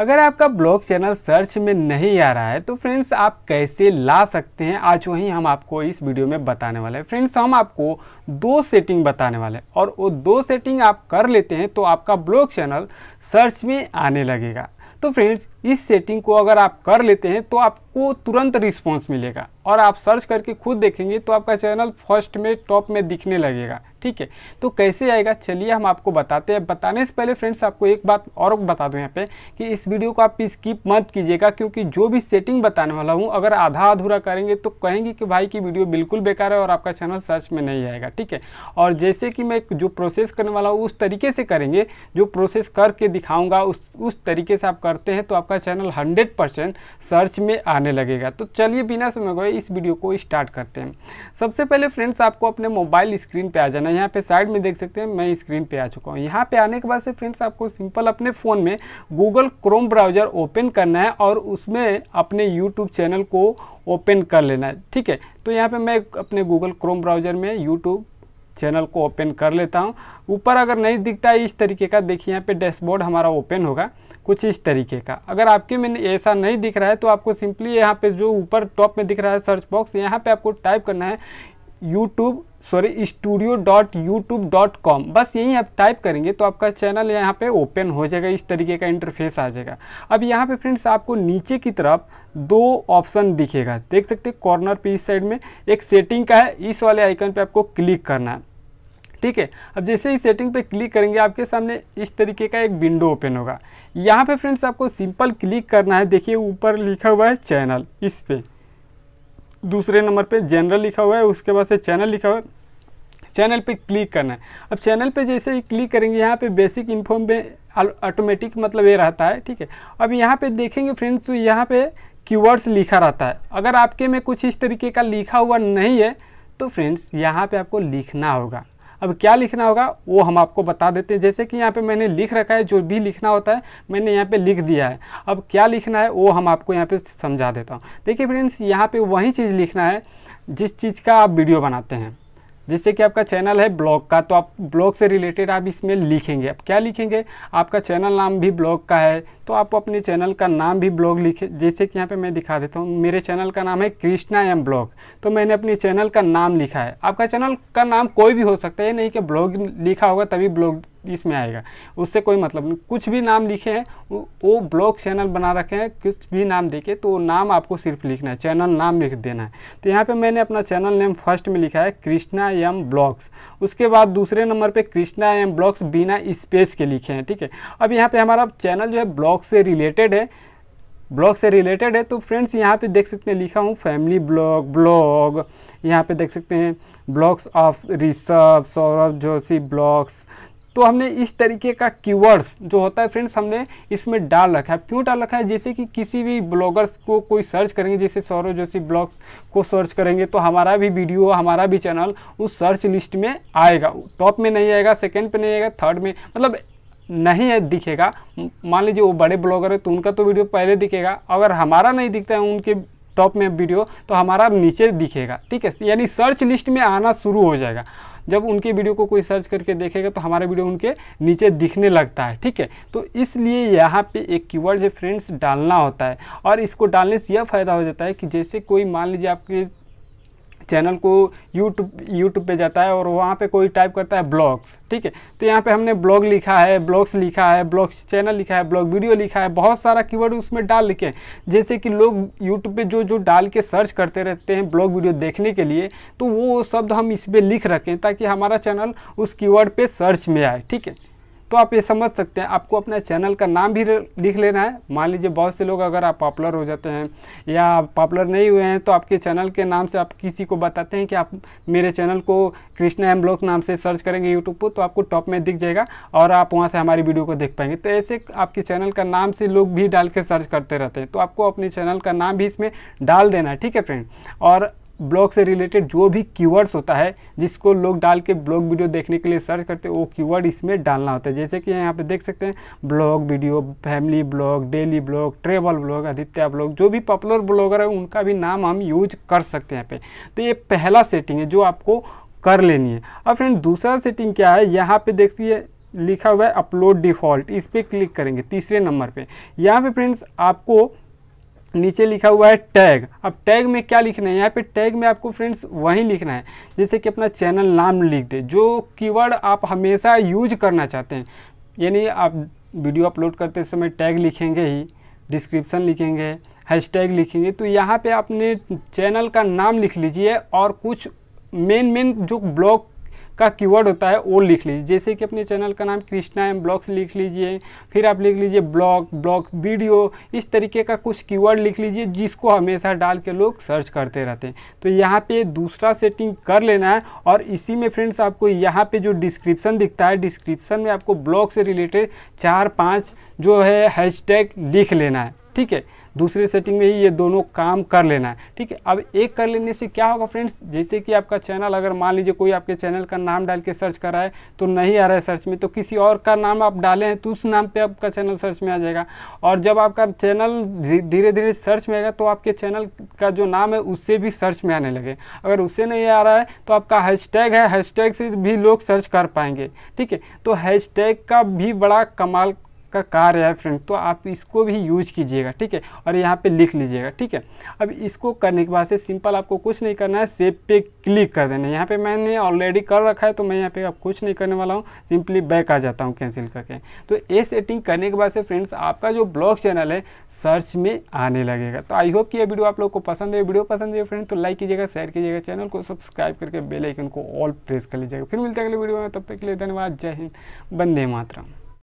अगर आपका blog channel search में नहीं आ रहा है तो फ्रेंड्स आप कैसे ला सकते हैं आज वही हम आपको इस वीडियो में बताने वाले हैं फ्रेंड्स हम आपको दो सेटिंग बताने वाले हैं और वो दो सेटिंग आप कर लेते हैं तो आपका ब्लॉग चैनल सर्च में आने लगेगा तो फ्रेंड्स इस सेटिंग को अगर आप कर लेते हैं तो आपको तुरंत रिस्पॉन्स मिलेगा और आप सर्च करके खुद देखेंगे तो आपका चैनल फर्स्ट में टॉप में दिखने लगेगा ठीक है तो कैसे आएगा चलिए हम आपको बताते हैं बताने से पहले फ्रेंड्स आपको एक बात और बता दूं यहाँ पे कि इस वीडियो को आप स्किप मत कीजिएगा क्योंकि जो भी सेटिंग बताने वाला हूँ अगर आधा अधूरा करेंगे तो कहेंगे कि भाई की वीडियो बिल्कुल बेकार है और आपका चैनल सर्च में नहीं आएगा ठीक है और जैसे कि मैं जो प्रोसेस करने वाला हूँ उस तरीके से करेंगे जो प्रोसेस करके दिखाऊँगा उस उस तरीके से आप करते हैं तो आपका चैनल हंड्रेड सर्च में आने लगेगा तो चलिए बिना समय गए इस वीडियो को स्टार्ट करते हैं सबसे पहले फ्रेंड्स आपको अपने मोबाइल स्क्रीन पर आ जाना मैं यहाँ पे साइड में देख सकते हैं मैं स्क्रीन पे आ चुका हूँ यहाँ पे आने के बाद से फ्रेंड्स आपको सिंपल अपने फ़ोन में गूगल क्रोम ब्राउज़र ओपन करना है और उसमें अपने यूट्यूब चैनल को ओपन कर लेना है ठीक है तो यहाँ पर मैं अपने गूगल क्रोम ब्राउज़र में यूट्यूब चैनल को ओपन कर लेता हूँ ऊपर अगर नहीं दिखता है इस तरीके का देखिए यहाँ पे डैशबोर्ड हमारा ओपन होगा कुछ इस तरीके का अगर आपके में ऐसा नहीं दिख रहा है तो आपको सिंपली यहाँ पे जो ऊपर टॉप में दिख रहा है सर्च बॉक्स यहाँ पे आपको टाइप करना है YouTube sorry studio dot YouTube dot com बस यहीं आप टाइप करेंगे तो आपका चैनल यहाँ पे ओपन हो जाएगा इस तरीके का इंटरफेस आ जाएगा अब यहाँ पे फ्रेंड्स आपको नीचे की तरफ दो ऑप्शन दिखेगा देख सकते कॉर्नर पे इस साइड में एक सेटिंग का है इस वाले आइकन पे आपको क्लिक करना है ठीक है अब जैसे ही सेटिंग पे क्लिक करेंगे आपके सामने इस तरीके का एक विंडो ओपन होगा यहाँ पे फ्रेंड्स आपको सिंपल क्लिक करना है देखिए ऊपर लिखा हुआ है चैनल इस पर दूसरे नंबर पे जनरल लिखा हुआ है उसके बाद से चैनल लिखा हुआ है चैनल पे क्लिक करना है अब चैनल पे जैसे ही क्लिक करेंगे यहाँ पे बेसिक इन्फॉर्म में ऑटोमेटिक मतलब ये रहता है ठीक है अब यहाँ पे देखेंगे फ्रेंड्स तो यहाँ पे कीवर्ड्स लिखा रहता है अगर आपके में कुछ इस तरीके का लिखा हुआ नहीं है तो फ्रेंड्स यहाँ पर आपको लिखना होगा अब क्या लिखना होगा वो हम आपको बता देते हैं जैसे कि यहाँ पे मैंने लिख रखा है जो भी लिखना होता है मैंने यहाँ पे लिख दिया है अब क्या लिखना है वो हम आपको यहाँ पे समझा देता हूँ देखिए फ्रेंड्स यहाँ पे वही चीज़ लिखना है जिस चीज़ का आप वीडियो बनाते हैं जैसे कि आपका चैनल है ब्लॉग का तो आप ब्लॉग से रिलेटेड आप इसमें लिखेंगे आप क्या लिखेंगे आपका चैनल नाम भी ब्लॉग का है तो आप अपने चैनल का नाम भी ब्लॉग लिखे जैसे कि यहाँ पे मैं दिखा देता हूँ मेरे चैनल का नाम है कृष्णा एम ब्लॉग तो मैंने अपने चैनल का नाम लिखा है आपका चैनल का नाम कोई भी हो सकता है नहीं कि ब्लॉग लिखा होगा तभी ब्लॉग इसमें आएगा उससे कोई मतलब नहीं कुछ भी नाम लिखे हैं वो ब्लॉग चैनल बना रखे हैं कुछ भी नाम देखे तो नाम आपको सिर्फ लिखना है चैनल नाम लिख देना है तो यहाँ पे मैंने अपना चैनल नेम फर्स्ट में लिखा है कृष्णा एम ब्लॉग्स उसके बाद दूसरे नंबर पे कृष्णा एम ब्लॉग्स बिना स्पेस के लिखे हैं ठीक है अब यहाँ पर हमारा चैनल जो है ब्लॉग से रिलेटेड है ब्लॉग से रिलेटेड है तो फ्रेंड्स यहाँ पे देख सकते हैं लिखा हूँ फैमिली ब्लॉग ब्लॉग यहाँ पे देख सकते हैं blogs of Rishabh Saurabh Joshi blogs तो हमने इस तरीके का कीवर्ड्स जो होता है फ्रेंड्स हमने इसमें डाल रखा है क्यों डाल रखा है जैसे कि किसी भी ब्लॉगर्स को कोई सर्च करेंगे जैसे सौरव जोशी ब्लॉग्स को सर्च करेंगे तो हमारा भी वीडियो हमारा भी चैनल उस सर्च लिस्ट में आएगा टॉप में नहीं आएगा सेकेंड पर नहीं आएगा थर्ड में मतलब नहीं है दिखेगा मान लीजिए वो बड़े ब्लॉगर है तो उनका तो वीडियो पहले दिखेगा अगर हमारा नहीं दिखता है उनके टॉप में वीडियो तो हमारा नीचे दिखेगा ठीक है यानी सर्च लिस्ट में आना शुरू हो जाएगा जब उनके वीडियो को कोई सर्च करके देखेगा तो हमारा वीडियो उनके नीचे दिखने लगता है ठीक है तो इसलिए यहाँ पे एक कीवर्ड जो फ्रेंड्स डालना होता है और इसको डालने से यह फ़ायदा हो जाता है कि जैसे कोई मान लीजिए आपके चैनल को यूट्यूब यूट्यूब पे जाता है और वहाँ पे कोई टाइप करता है ब्लॉग्स ठीक है तो यहाँ पे हमने ब्लॉग लिखा है ब्लॉग्स लिखा है ब्लॉग्स चैनल लिखा है ब्लॉग वीडियो लिखा है बहुत सारा कीवर्ड उसमें डाल लिखे जैसे कि लोग यूट्यूब पर जो जो डाल के सर्च करते रहते हैं ब्लॉग वीडियो देखने के लिए तो वो शब्द हम इस पर लिख रखें ताकि हमारा चैनल उस कीवर्ड पर सर्च में आए ठीक है तो आप ये समझ सकते हैं आपको अपना चैनल का नाम भी लिख लेना है मान लीजिए बहुत से लोग अगर आप पॉपुलर हो जाते हैं या पॉपुलर नहीं हुए हैं तो आपके चैनल के नाम से आप किसी को बताते हैं कि आप मेरे चैनल को कृष्णा एम ब्लॉग नाम से सर्च करेंगे यूट्यूब पर तो आपको टॉप में दिख जाएगा और आप वहाँ से हमारी वीडियो को देख पाएंगे तो ऐसे आपके चैनल का नाम से लोग भी डाल के सर्च करते रहते हैं तो आपको अपने चैनल का नाम भी इसमें डाल देना है ठीक है फ्रेंड और ब्लॉग से रिलेटेड जो भी कीवर्ड्स होता है जिसको लोग डाल के ब्लॉग वीडियो देखने के लिए सर्च करते हैं वो कीवर्ड इसमें डालना होता है जैसे कि यहाँ पे देख सकते हैं blog video family blog daily blog travel blog Aditya blog जो भी पॉपुलर ब्लॉगर है उनका भी नाम हम यूज कर सकते हैं यहाँ पे तो ये पहला सेटिंग है जो आपको कर लेनी है अब फ्रेंड दूसरा सेटिंग क्या है यहाँ देख देखिए लिखा हुआ है अपलोड डिफ़ॉल्ट इस पर क्लिक करेंगे तीसरे नंबर पे यहाँ पे फ्रेंड्स आपको नीचे लिखा हुआ है टैग अब टैग में क्या लिखना है यहाँ पे टैग में आपको फ्रेंड्स वहीं लिखना है जैसे कि अपना चैनल नाम लिख दे जो कीवर्ड आप हमेशा यूज करना चाहते हैं यानी आप वीडियो अपलोड करते समय टैग लिखेंगे ही डिस्क्रिप्शन लिखेंगे हैशटैग लिखेंगे तो यहाँ पे आपने चैनल का नाम लिख लीजिए और कुछ मेन मेन जो ब्लॉग का कीवर्ड होता है वो लिख लीजिए जैसे कि अपने चैनल का नाम कृष्णा एम ब्लॉग्स लिख लीजिए फिर आप लिख लीजिए ब्लॉग ब्लॉग वीडियो इस तरीके का कुछ कीवर्ड लिख लीजिए जिसको हमेशा डाल के लोग सर्च करते रहते हैं तो यहाँ पे दूसरा सेटिंग कर लेना है और इसी में फ्रेंड्स आपको यहाँ पे जो डिस्क्रिप्शन दिखता है डिस्क्रिप्शन में आपको ब्लॉग से रिलेटेड चार पाँच जो है हैश लिख लेना है ठीक है दूसरे सेटिंग में ही ये दोनों काम कर लेना है ठीक है अब एक कर लेने से क्या होगा फ्रेंड्स जैसे कि आपका चैनल अगर मान लीजिए कोई आपके चैनल का नाम डाल के सर्च कर रहा है तो नहीं आ रहा है सर्च में तो किसी और का नाम आप डाले हैं तो उस नाम पे आपका चैनल सर्च में आ जाएगा और जब आपका चैनल धीरे धीरे सर्च में आएगा तो आपके चैनल का जो नाम है उससे भी सर्च में आने लगे अगर उससे नहीं आ रहा है तो आपका हैशटैग है हैशटैग से भी लोग सर्च कर पाएंगे ठीक है तो हैशटैग का भी बड़ा कमाल का कार्य है फ्रेंड तो आप इसको भी यूज कीजिएगा ठीक है और यहाँ पे लिख लीजिएगा ठीक है अब इसको करने के बाद से सिंपल आपको कुछ नहीं करना है सेव पे क्लिक कर देना है यहाँ पर मैंने ऑलरेडी कर रखा है तो मैं यहाँ पे अब कुछ नहीं करने वाला हूँ सिंपली बैक आ जाता हूँ कैंसिल करके तो ये सेटिंग करने के बाद से फ्रेंड्स आपका जो ब्लॉग चैनल है सर्च में आने लगेगा तो आई होप कि यह वीडियो आप लोग को पसंद है वीडियो पसंद है फ्रेंड तो लाइक कीजिएगा शेयर कीजिएगा चैनल को सब्सक्राइब करके बेलाइकन को ऑल प्रेस कर लीजिएगा फिर मिलते हैं अगले वीडियो में तब तक के लिए धन्यवाद जय हिंद बंदे मातरम